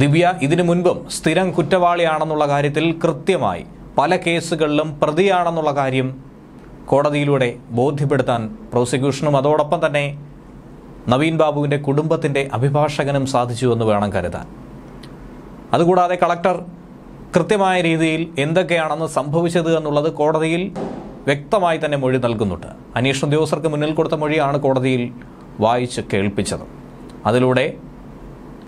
ദിവ്യ ഇതിനു മുൻപും സ്ഥിരം കുറ്റവാളിയാണെന്നുള്ള കാര്യത്തിൽ കൃത്യമായി പല കേസുകളിലും പ്രതിയാണെന്നുള്ള കാര്യം കോടതിയിലൂടെ ബോധ്യപ്പെടുത്താൻ പ്രോസിക്യൂഷനും അതോടൊപ്പം തന്നെ നവീൻ ബാബുവിൻ്റെ കുടുംബത്തിൻ്റെ അഭിഭാഷകനും സാധിച്ചു എന്ന് വേണം കരുതാൻ അതുകൂടാതെ കളക്ടർ കൃത്യമായ രീതിയിൽ എന്തൊക്കെയാണെന്ന് സംഭവിച്ചത് എന്നുള്ളത് കോടതിയിൽ വ്യക്തമായി തന്നെ മൊഴി നൽകുന്നുണ്ട് അന്വേഷണ ഉദ്യോഗസ്ഥർക്ക് മുന്നിൽ കൊടുത്ത മൊഴിയാണ് കോടതിയിൽ വായിച്ച് കേൾപ്പിച്ചത് അതിലൂടെ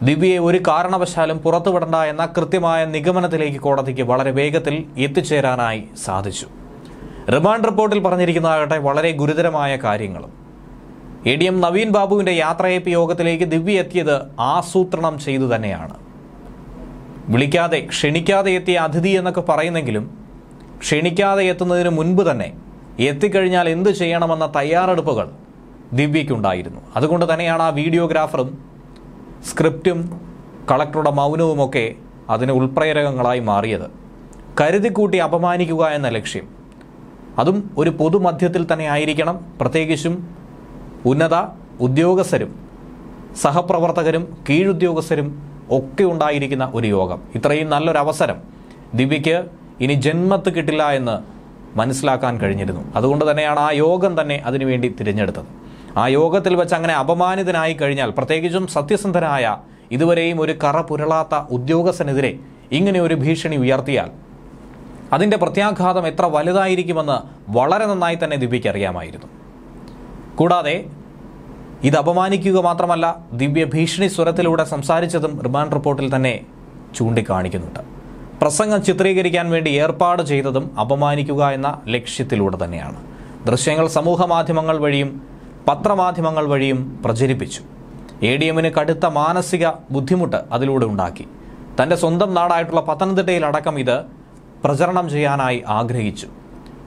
ദിവ്യയെ ഒരു കാരണവശാലും പുറത്തുവിടണ്ട എന്ന കൃത്യമായ നിഗമനത്തിലേക്ക് കോടതിക്ക് വളരെ വേഗത്തിൽ എത്തിച്ചേരാനായി സാധിച്ചു റിമാൻഡ് റിപ്പോർട്ടിൽ പറഞ്ഞിരിക്കുന്നതാകട്ടെ വളരെ ഗുരുതരമായ കാര്യങ്ങളും എ ഡി എം നവീൻ ബാബുവിൻ്റെ യാത്രയപ്പ് യോഗത്തിലേക്ക് ദിവ്യ എത്തിയത് ആസൂത്രണം ചെയ്തു തന്നെയാണ് വിളിക്കാതെ ക്ഷണിക്കാതെ എത്തിയ അതിഥി എന്നൊക്കെ പറയുന്നെങ്കിലും ക്ഷണിക്കാതെ എത്തുന്നതിന് മുൻപ് തന്നെ എത്തിക്കഴിഞ്ഞാൽ എന്ത് ചെയ്യണമെന്ന തയ്യാറെടുപ്പുകൾ ദിവ്യയ്ക്കുണ്ടായിരുന്നു അതുകൊണ്ട് തന്നെയാണ് ആ വീഡിയോഗ്രാഫറും സ്ക്രിപ്റ്റും കളക്ടറുടെ മൗനവുമൊക്കെ അതിന് ഉൾപ്രേരകങ്ങളായി മാറിയത് കരുതിക്കൂട്ടി അപമാനിക്കുക എന്ന ലക്ഷ്യം അതും ഒരു പൊതുമധ്യത്തിൽ തന്നെ ആയിരിക്കണം പ്രത്യേകിച്ചും ഉന്നത ഉദ്യോഗസ്ഥരും സഹപ്രവർത്തകരും കീഴുദ്യോഗസ്ഥരും ഒക്കെ ഉണ്ടായിരിക്കുന്ന ഒരു യോഗം ഇത്രയും നല്ലൊരവസരം ദിവ്യയ്ക്ക് ഇനി ജന്മത്ത് കിട്ടില്ല എന്ന് മനസ്സിലാക്കാൻ കഴിഞ്ഞിരുന്നു അതുകൊണ്ട് തന്നെയാണ് ആ യോഗം തന്നെ അതിനുവേണ്ടി തിരഞ്ഞെടുത്തത് ആ യോഗത്തിൽ വെച്ച് അങ്ങനെ അപമാനിതനായി കഴിഞ്ഞാൽ പ്രത്യേകിച്ചും സത്യസന്ധനായ ഇതുവരെയും ഒരു കറ പുരളാത്ത ഉദ്യോഗസ്ഥനെതിരെ ഇങ്ങനെ ഒരു ഭീഷണി ഉയർത്തിയാൽ അതിൻ്റെ പ്രത്യാഘാതം എത്ര വലുതായിരിക്കുമെന്ന് വളരെ നന്നായി തന്നെ ദിവ്യയ്ക്ക് അറിയാമായിരുന്നു കൂടാതെ ഇത് അപമാനിക്കുക മാത്രമല്ല ദിവ്യ ഭീഷണി സ്വരത്തിലൂടെ സംസാരിച്ചതും റിമാൻഡ് റിപ്പോർട്ടിൽ തന്നെ ചൂണ്ടിക്കാണിക്കുന്നുണ്ട് പ്രസംഗം ചിത്രീകരിക്കാൻ വേണ്ടി ഏർപ്പാട് ചെയ്തതും അപമാനിക്കുക എന്ന ലക്ഷ്യത്തിലൂടെ തന്നെയാണ് ദൃശ്യങ്ങൾ സമൂഹ മാധ്യമങ്ങൾ വഴിയും പത്രമാധ്യമങ്ങൾ വഴിയും പ്രചരിപ്പിച്ചു എ ഡി എമ്മിന് കടുത്ത മാനസിക ബുദ്ധിമുട്ട് അതിലൂടെ ഉണ്ടാക്കി തൻ്റെ സ്വന്തം നാടായിട്ടുള്ള പത്തനംതിട്ടയിലടക്കം ഇത് പ്രചരണം ചെയ്യാനായി ആഗ്രഹിച്ചു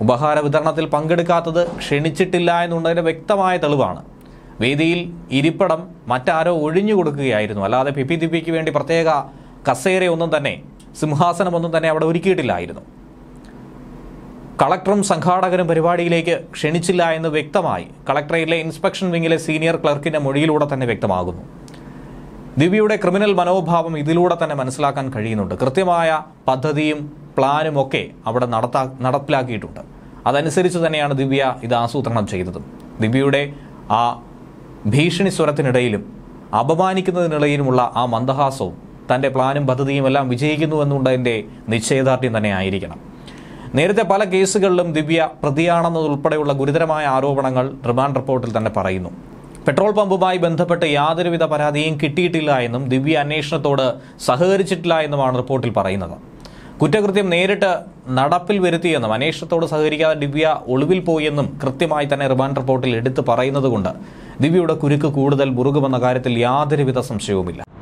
ഉപഹാര വിതരണത്തിൽ പങ്കെടുക്കാത്തത് ക്ഷണിച്ചിട്ടില്ല എന്നുള്ളതിൻ്റെ വ്യക്തമായ തെളിവാണ് വേദിയിൽ ഇരിപ്പടം മറ്റാരോ ഒഴിഞ്ഞു കൊടുക്കുകയായിരുന്നു അല്ലാതെ പി ദിപ്പിക്ക് വേണ്ടി പ്രത്യേക കസേരയൊന്നും തന്നെ സിംഹാസനമൊന്നും തന്നെ അവിടെ ഒരുക്കിയിട്ടില്ലായിരുന്നു കളക്ടറും സംഘാടകരും പരിപാടിയിലേക്ക് ക്ഷണിച്ചില്ല എന്ന് വ്യക്തമായി കളക്ടറേറ്റിലെ ഇൻസ്പെക്ഷൻ വിങ്ങിലെ സീനിയർ ക്ലർക്കിന്റെ മൊഴിയിലൂടെ തന്നെ വ്യക്തമാകുന്നു ദിവ്യയുടെ ക്രിമിനൽ മനോഭാവം ഇതിലൂടെ തന്നെ മനസ്സിലാക്കാൻ കഴിയുന്നുണ്ട് കൃത്യമായ പദ്ധതിയും പ്ലാനും ഒക്കെ അവിടെ നടത്താ നടപ്പിലാക്കിയിട്ടുണ്ട് അതനുസരിച്ച് തന്നെയാണ് ദിവ്യ ഇത് ആസൂത്രണം ചെയ്തത് ദിവ്യയുടെ ആ ഭീഷണി സ്വരത്തിനിടയിലും അപമാനിക്കുന്നതിനിടയിലുമുള്ള ആ മന്ദഹാസവും തൻ്റെ പ്ലാനും പദ്ധതിയും എല്ലാം വിജയിക്കുന്നു എന്നുള്ളതിൻ്റെ നിശ്ചയദാർഢ്യം തന്നെ ആയിരിക്കണം നേരത്തെ പല കേസുകളിലും ദിവ്യ പ്രതിയാണെന്നതുൾപ്പെടെയുള്ള ഗുരുതരമായ ആരോപണങ്ങൾ റിമാൻഡ് റിപ്പോർട്ടിൽ തന്നെ പറയുന്നു പെട്രോൾ പമ്പുമായി ബന്ധപ്പെട്ട് യാതൊരുവിധ പരാതിയും കിട്ടിയിട്ടില്ല എന്നും ദിവ്യ അന്വേഷണത്തോട് സഹകരിച്ചിട്ടില്ല എന്നുമാണ് റിപ്പോർട്ടിൽ പറയുന്നത് കുറ്റകൃത്യം നേരിട്ട് നടപ്പിൽ വരുത്തിയെന്നും അന്വേഷണത്തോട് സഹകരിക്കാതെ ദിവ്യ ഒളിവിൽ പോയെന്നും കൃത്യമായി തന്നെ റിമാൻഡ് റിപ്പോർട്ടിൽ എടുത്തു പറയുന്നതുകൊണ്ട് ദിവ്യയുടെ കുരുക്ക് കൂടുതൽ മുറുകുമെന്ന കാര്യത്തിൽ യാതൊരുവിധ സംശയവുമില്ല